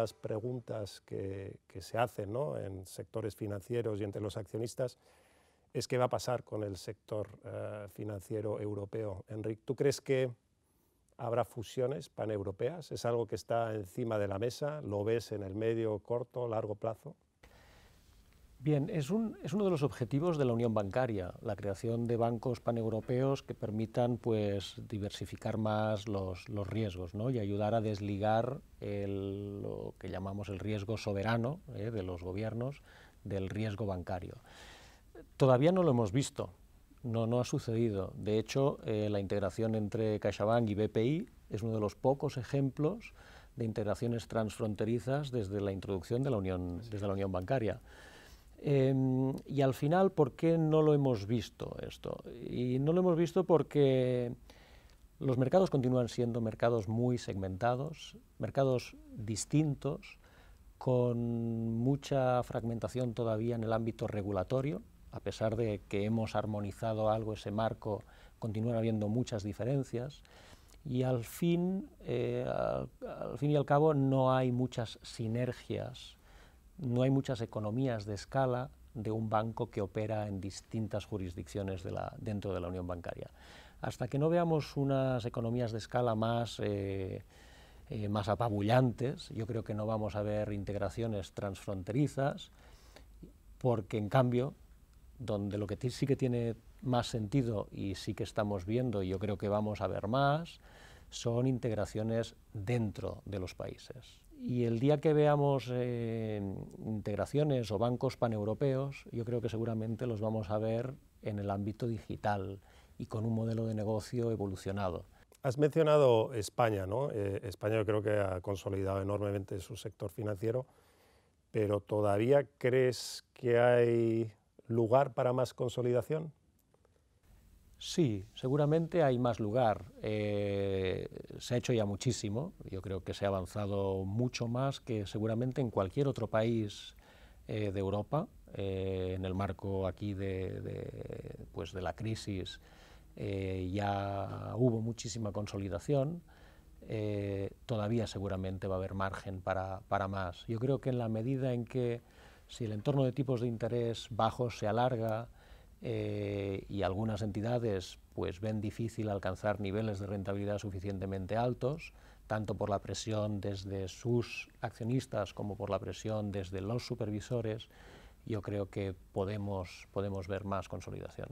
las preguntas que, se hacen en sectores financieros y entre los accionistas es qué va a pasar con el sector eh, financiero europeo. Enrique, ¿tú crees que habrá fusiones paneuropeas? ¿Es algo que está encima de la mesa? ¿Lo ves en el medio, corto, largo plazo? Bien, es, uno de los objetivos de la Unión Bancaria, la creación de bancos paneuropeos que permitan pues, diversificar más los, riesgos y ayudar a desligar lo que llamamos el riesgo soberano ¿eh? de los gobiernos del riesgo bancario. Todavía no lo hemos visto, no, ha sucedido. De hecho, eh, la integración entre CaixaBank y BPI es uno de los pocos ejemplos de integraciones transfronterizas desde la introducción de la desde la unión Bancaria. Em, y al final, ¿por qué no lo hemos visto esto? Y no lo hemos visto porque los mercados continúan siendo mercados muy segmentados, mercados distintos, con mucha fragmentación todavía en el ámbito regulatorio, a pesar de que hemos armonizado algo ese marco, continúan habiendo muchas diferencias y al fin, eh, al fin y al cabo no hay muchas sinergias no hay muchas economías de escala de un banco que opera en distintas jurisdicciones dentro de la unión bancaria. Hasta que no veamos unas economías de escala más, eh, eh, más apabullantes, yo creo que no vamos a ver integraciones transfronterizas, porque en cambio, donde lo que sí que tiene más sentido y sí que estamos viendo, y yo creo que vamos a ver más, son integraciones dentro de los países. Y el día que veamos eh, integraciones o bancos paneuropeos, yo creo que seguramente los vamos a ver en el ámbito digital y con un modelo de negocio evolucionado. Has mencionado España, ¿no? Eh, España yo creo que ha consolidado enormemente su sector financiero, pero ¿todavía crees que hay lugar para más consolidación? Sí, seguramente hay más lugar. Eh, se ha hecho ya muchísimo, yo creo que se ha avanzado mucho más que seguramente en cualquier otro país eh, de Europa, eh, en el marco aquí de, pues, la crisis. ya hubo muchísima consolidación, todavía seguramente va a haber margen para más. Yo creo que en la medida en que si el entorno de tipos de interés bajos se alarga, eh, y algunas entidades pues ven difícil alcanzar niveles de rentabilidad suficientemente altos, tanto por la presión desde sus accionistas como por la presión desde los supervisores, yo creo que podemos, podemos ver más consolidación.